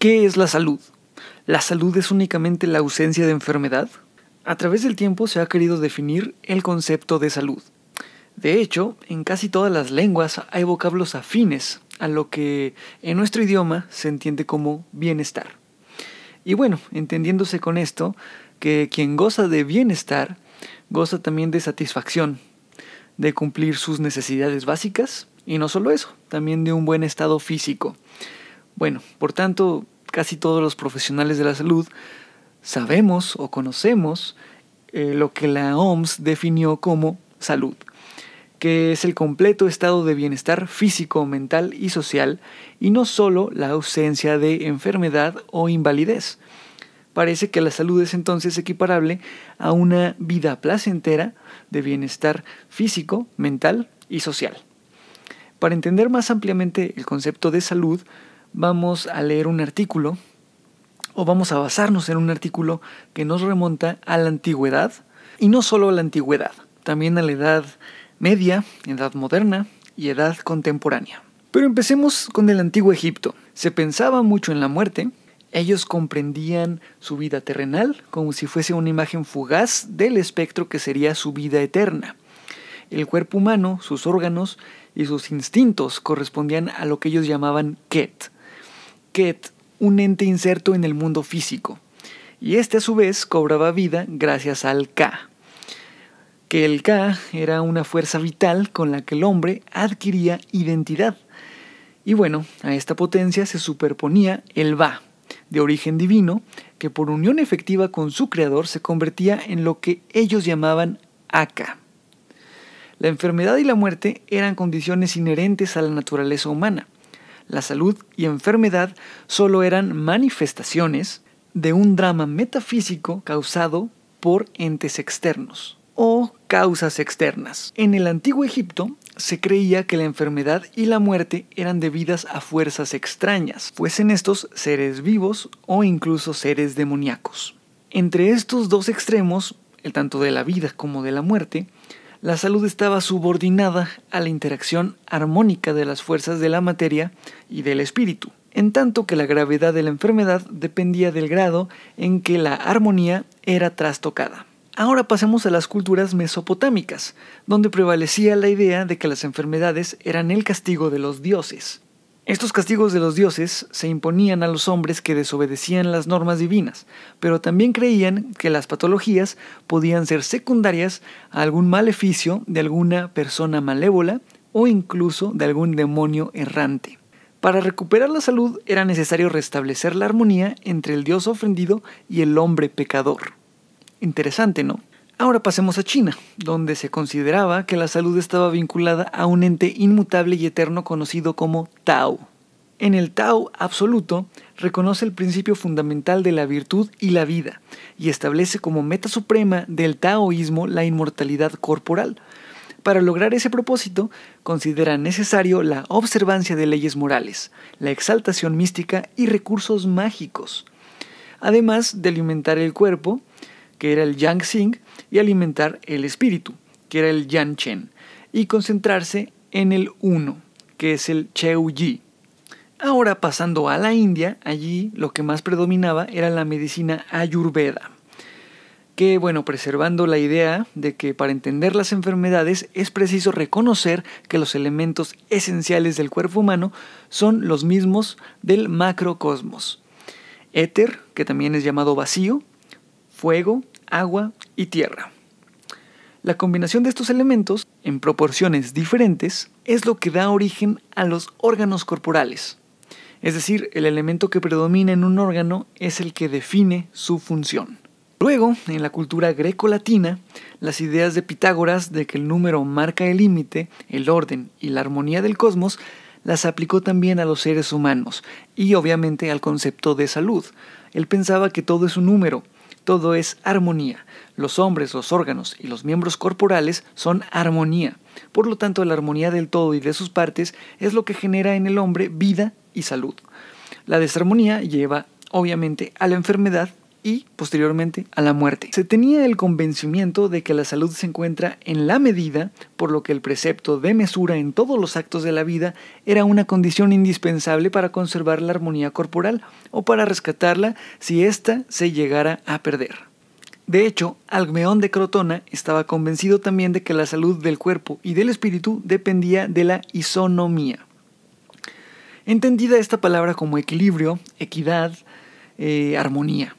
¿Qué es la salud? ¿La salud es únicamente la ausencia de enfermedad? A través del tiempo se ha querido definir el concepto de salud. De hecho, en casi todas las lenguas hay vocablos afines a lo que en nuestro idioma se entiende como bienestar. Y bueno, entendiéndose con esto, que quien goza de bienestar, goza también de satisfacción, de cumplir sus necesidades básicas, y no solo eso, también de un buen estado físico. Bueno, por tanto, casi todos los profesionales de la salud sabemos o conocemos eh, lo que la OMS definió como salud, que es el completo estado de bienestar físico, mental y social, y no solo la ausencia de enfermedad o invalidez. Parece que la salud es entonces equiparable a una vida placentera de bienestar físico, mental y social. Para entender más ampliamente el concepto de salud, vamos a leer un artículo o vamos a basarnos en un artículo que nos remonta a la antigüedad y no solo a la antigüedad, también a la edad media, edad moderna y edad contemporánea. Pero empecemos con el antiguo Egipto. Se pensaba mucho en la muerte, ellos comprendían su vida terrenal como si fuese una imagen fugaz del espectro que sería su vida eterna. El cuerpo humano, sus órganos y sus instintos correspondían a lo que ellos llamaban Ket, Ket, un ente inserto en el mundo físico, y este a su vez cobraba vida gracias al Ka, que el Ka era una fuerza vital con la que el hombre adquiría identidad. Y bueno, a esta potencia se superponía el Ba, de origen divino, que por unión efectiva con su creador se convertía en lo que ellos llamaban Aka. La enfermedad y la muerte eran condiciones inherentes a la naturaleza humana, la salud y enfermedad solo eran manifestaciones de un drama metafísico causado por entes externos o causas externas. En el antiguo Egipto se creía que la enfermedad y la muerte eran debidas a fuerzas extrañas, fuesen estos seres vivos o incluso seres demoníacos. Entre estos dos extremos, el tanto de la vida como de la muerte, la salud estaba subordinada a la interacción armónica de las fuerzas de la materia y del espíritu, en tanto que la gravedad de la enfermedad dependía del grado en que la armonía era trastocada. Ahora pasemos a las culturas mesopotámicas, donde prevalecía la idea de que las enfermedades eran el castigo de los dioses. Estos castigos de los dioses se imponían a los hombres que desobedecían las normas divinas, pero también creían que las patologías podían ser secundarias a algún maleficio de alguna persona malévola o incluso de algún demonio errante. Para recuperar la salud era necesario restablecer la armonía entre el dios ofendido y el hombre pecador. Interesante, ¿no? Ahora pasemos a China, donde se consideraba que la salud estaba vinculada a un ente inmutable y eterno conocido como Tao. En el Tao absoluto reconoce el principio fundamental de la virtud y la vida, y establece como meta suprema del taoísmo la inmortalidad corporal. Para lograr ese propósito, considera necesario la observancia de leyes morales, la exaltación mística y recursos mágicos. Además de alimentar el cuerpo, que era el Yang Xing, y alimentar el espíritu, que era el Yan y concentrarse en el uno, que es el Cheu Yi. Ahora pasando a la India, allí lo que más predominaba era la medicina ayurveda, que bueno, preservando la idea de que para entender las enfermedades es preciso reconocer que los elementos esenciales del cuerpo humano son los mismos del macrocosmos. Éter, que también es llamado vacío, fuego, agua, y tierra. La combinación de estos elementos, en proporciones diferentes, es lo que da origen a los órganos corporales. Es decir, el elemento que predomina en un órgano es el que define su función. Luego, en la cultura greco-latina, las ideas de Pitágoras de que el número marca el límite, el orden y la armonía del cosmos, las aplicó también a los seres humanos y obviamente al concepto de salud. Él pensaba que todo es un número, todo es armonía. Los hombres, los órganos y los miembros corporales son armonía. Por lo tanto, la armonía del todo y de sus partes es lo que genera en el hombre vida y salud. La desarmonía lleva, obviamente, a la enfermedad y posteriormente a la muerte. Se tenía el convencimiento de que la salud se encuentra en la medida, por lo que el precepto de mesura en todos los actos de la vida era una condición indispensable para conservar la armonía corporal o para rescatarla si ésta se llegara a perder. De hecho, Almeón de Crotona estaba convencido también de que la salud del cuerpo y del espíritu dependía de la isonomía. Entendida esta palabra como equilibrio, equidad, eh, armonía.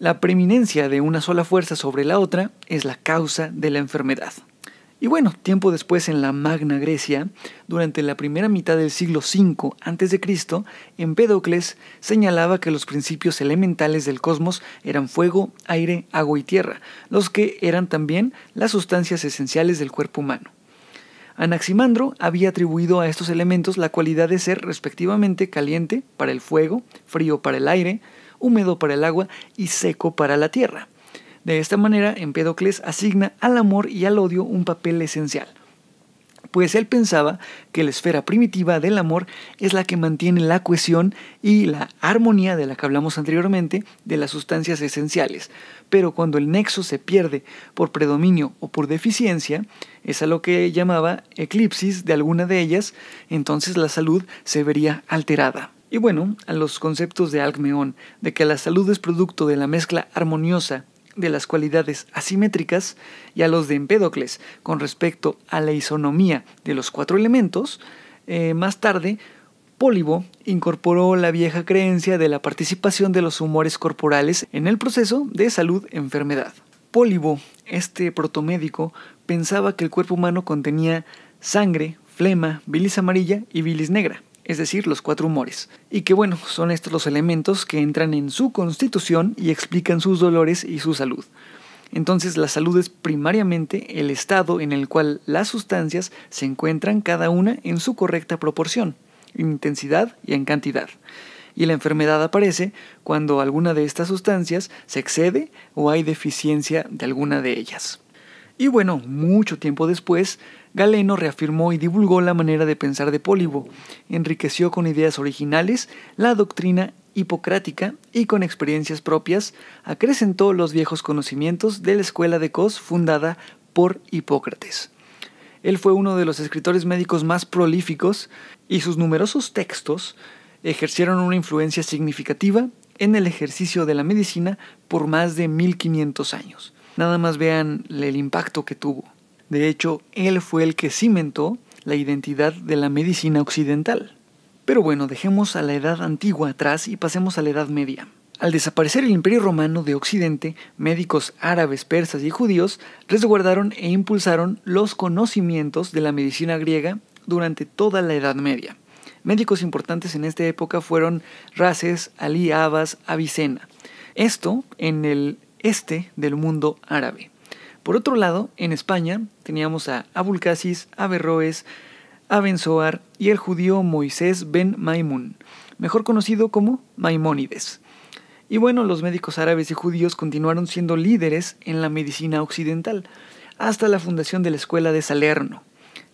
La preeminencia de una sola fuerza sobre la otra es la causa de la enfermedad. Y bueno, tiempo después en la Magna Grecia, durante la primera mitad del siglo V a.C., Empédocles señalaba que los principios elementales del cosmos eran fuego, aire, agua y tierra, los que eran también las sustancias esenciales del cuerpo humano. Anaximandro había atribuido a estos elementos la cualidad de ser respectivamente caliente para el fuego, frío para el aire, húmedo para el agua y seco para la tierra. De esta manera, Empédocles asigna al amor y al odio un papel esencial, pues él pensaba que la esfera primitiva del amor es la que mantiene la cohesión y la armonía de la que hablamos anteriormente de las sustancias esenciales, pero cuando el nexo se pierde por predominio o por deficiencia, es a lo que llamaba eclipsis de alguna de ellas, entonces la salud se vería alterada. Y bueno, a los conceptos de Alcmeón de que la salud es producto de la mezcla armoniosa de las cualidades asimétricas y a los de Empédocles con respecto a la isonomía de los cuatro elementos, eh, más tarde Pólibo incorporó la vieja creencia de la participación de los humores corporales en el proceso de salud-enfermedad. Pólibo, este protomédico, pensaba que el cuerpo humano contenía sangre, flema, bilis amarilla y bilis negra es decir, los cuatro humores. Y que bueno, son estos los elementos que entran en su constitución y explican sus dolores y su salud. Entonces la salud es primariamente el estado en el cual las sustancias se encuentran cada una en su correcta proporción, en intensidad y en cantidad. Y la enfermedad aparece cuando alguna de estas sustancias se excede o hay deficiencia de alguna de ellas. Y bueno, mucho tiempo después, Galeno reafirmó y divulgó la manera de pensar de Pólibo, enriqueció con ideas originales la doctrina hipocrática y con experiencias propias acrecentó los viejos conocimientos de la escuela de Cos fundada por Hipócrates. Él fue uno de los escritores médicos más prolíficos y sus numerosos textos ejercieron una influencia significativa en el ejercicio de la medicina por más de 1500 años. Nada más vean el impacto que tuvo. De hecho, él fue el que cimentó la identidad de la medicina occidental. Pero bueno, dejemos a la edad antigua atrás y pasemos a la edad media. Al desaparecer el Imperio Romano de Occidente, médicos árabes, persas y judíos resguardaron e impulsaron los conocimientos de la medicina griega durante toda la Edad Media. Médicos importantes en esta época fueron Rases, Ali Abbas, Avicena. Esto en el este del mundo árabe. Por otro lado, en España teníamos a Abulcasis, Averroes, Abenzoar y el judío Moisés ben Maimun, mejor conocido como Maimónides. Y bueno, los médicos árabes y judíos continuaron siendo líderes en la medicina occidental, hasta la fundación de la Escuela de Salerno,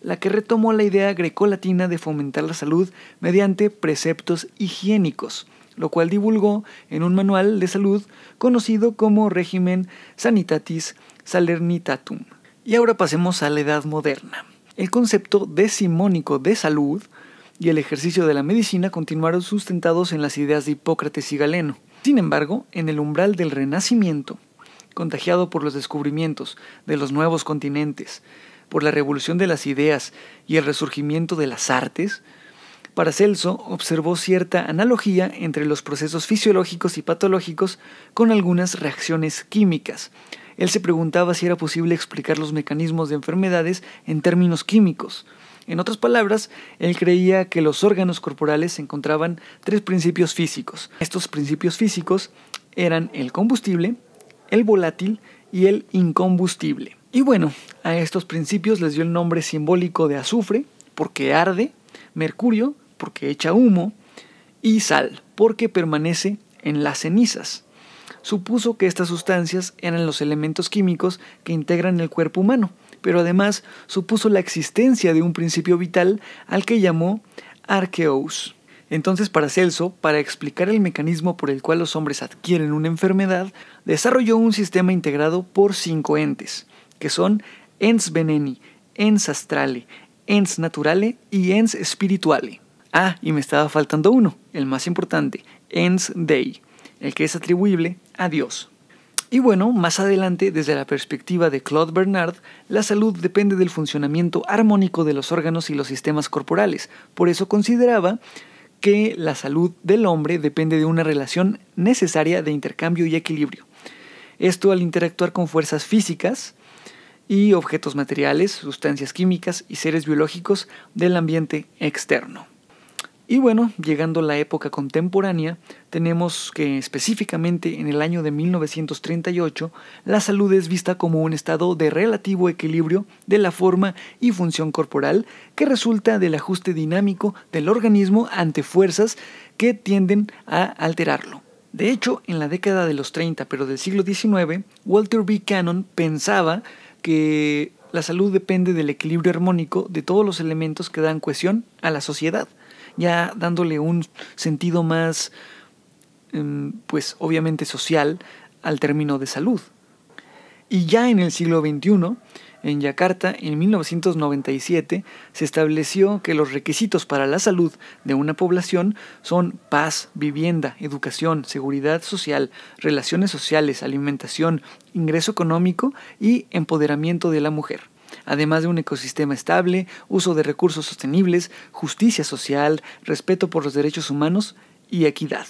la que retomó la idea grecolatina de fomentar la salud mediante preceptos higiénicos, lo cual divulgó en un manual de salud conocido como régimen sanitatis salernitatum. Y ahora pasemos a la edad moderna. El concepto decimónico de salud y el ejercicio de la medicina continuaron sustentados en las ideas de Hipócrates y Galeno. Sin embargo, en el umbral del Renacimiento, contagiado por los descubrimientos de los nuevos continentes, por la revolución de las ideas y el resurgimiento de las artes, Paracelso observó cierta analogía entre los procesos fisiológicos y patológicos con algunas reacciones químicas. Él se preguntaba si era posible explicar los mecanismos de enfermedades en términos químicos. En otras palabras, él creía que los órganos corporales encontraban tres principios físicos. Estos principios físicos eran el combustible, el volátil y el incombustible. Y bueno, a estos principios les dio el nombre simbólico de azufre, porque arde, mercurio, porque echa humo, y sal, porque permanece en las cenizas. Supuso que estas sustancias eran los elementos químicos que integran el cuerpo humano, pero además supuso la existencia de un principio vital al que llamó arqueos. Entonces para Celso para explicar el mecanismo por el cual los hombres adquieren una enfermedad, desarrolló un sistema integrado por cinco entes, que son ens veneni, ens astrale, ens naturale y ens spirituale. Ah, y me estaba faltando uno, el más importante, Ens Day, el que es atribuible a Dios. Y bueno, más adelante, desde la perspectiva de Claude Bernard, la salud depende del funcionamiento armónico de los órganos y los sistemas corporales. Por eso consideraba que la salud del hombre depende de una relación necesaria de intercambio y equilibrio. Esto al interactuar con fuerzas físicas y objetos materiales, sustancias químicas y seres biológicos del ambiente externo. Y bueno, llegando a la época contemporánea, tenemos que específicamente en el año de 1938, la salud es vista como un estado de relativo equilibrio de la forma y función corporal que resulta del ajuste dinámico del organismo ante fuerzas que tienden a alterarlo. De hecho, en la década de los 30, pero del siglo XIX, Walter B. Cannon pensaba que la salud depende del equilibrio armónico de todos los elementos que dan cohesión a la sociedad ya dándole un sentido más, em, pues obviamente social, al término de salud. Y ya en el siglo XXI, en Yakarta, en 1997, se estableció que los requisitos para la salud de una población son paz, vivienda, educación, seguridad social, relaciones sociales, alimentación, ingreso económico y empoderamiento de la mujer además de un ecosistema estable, uso de recursos sostenibles, justicia social, respeto por los derechos humanos y equidad.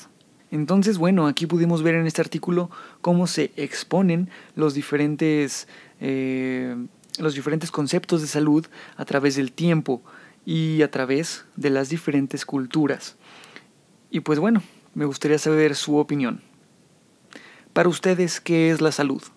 Entonces, bueno, aquí pudimos ver en este artículo cómo se exponen los diferentes, eh, los diferentes conceptos de salud a través del tiempo y a través de las diferentes culturas. Y pues bueno, me gustaría saber su opinión. Para ustedes, ¿qué es la salud?